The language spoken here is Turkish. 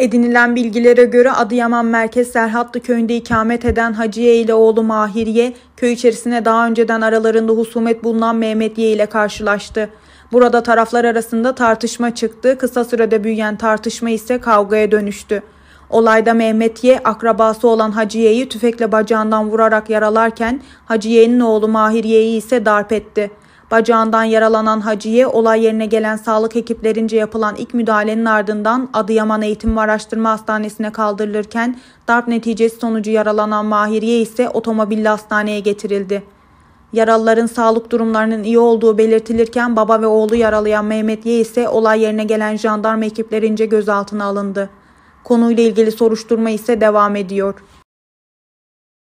Edinilen bilgilere göre Adıyaman Merkez Serhatlı köyünde ikamet eden Hacıye ile oğlu Mahiriye, köy içerisine daha önceden aralarında husumet bulunan Mehmetiye ile karşılaştı. Burada taraflar arasında tartışma çıktı, kısa sürede büyüyen tartışma ise kavgaya dönüştü. Olayda Mehmetiye akrabası olan Hacıye'yi tüfekle bacağından vurarak yaralarken Hacıye'nin oğlu Mahiriye'yi ise darp etti. Bacağından yaralanan Hacı'ye olay yerine gelen sağlık ekiplerince yapılan ilk müdahalenin ardından Adıyaman Eğitim ve Araştırma Hastanesi'ne kaldırılırken darp neticesi sonucu yaralanan Mahiriye ise otomobille hastaneye getirildi. Yaralıların sağlık durumlarının iyi olduğu belirtilirken baba ve oğlu yaralayan Mehmet Ye ise olay yerine gelen jandarma ekiplerince gözaltına alındı. Konuyla ilgili soruşturma ise devam ediyor.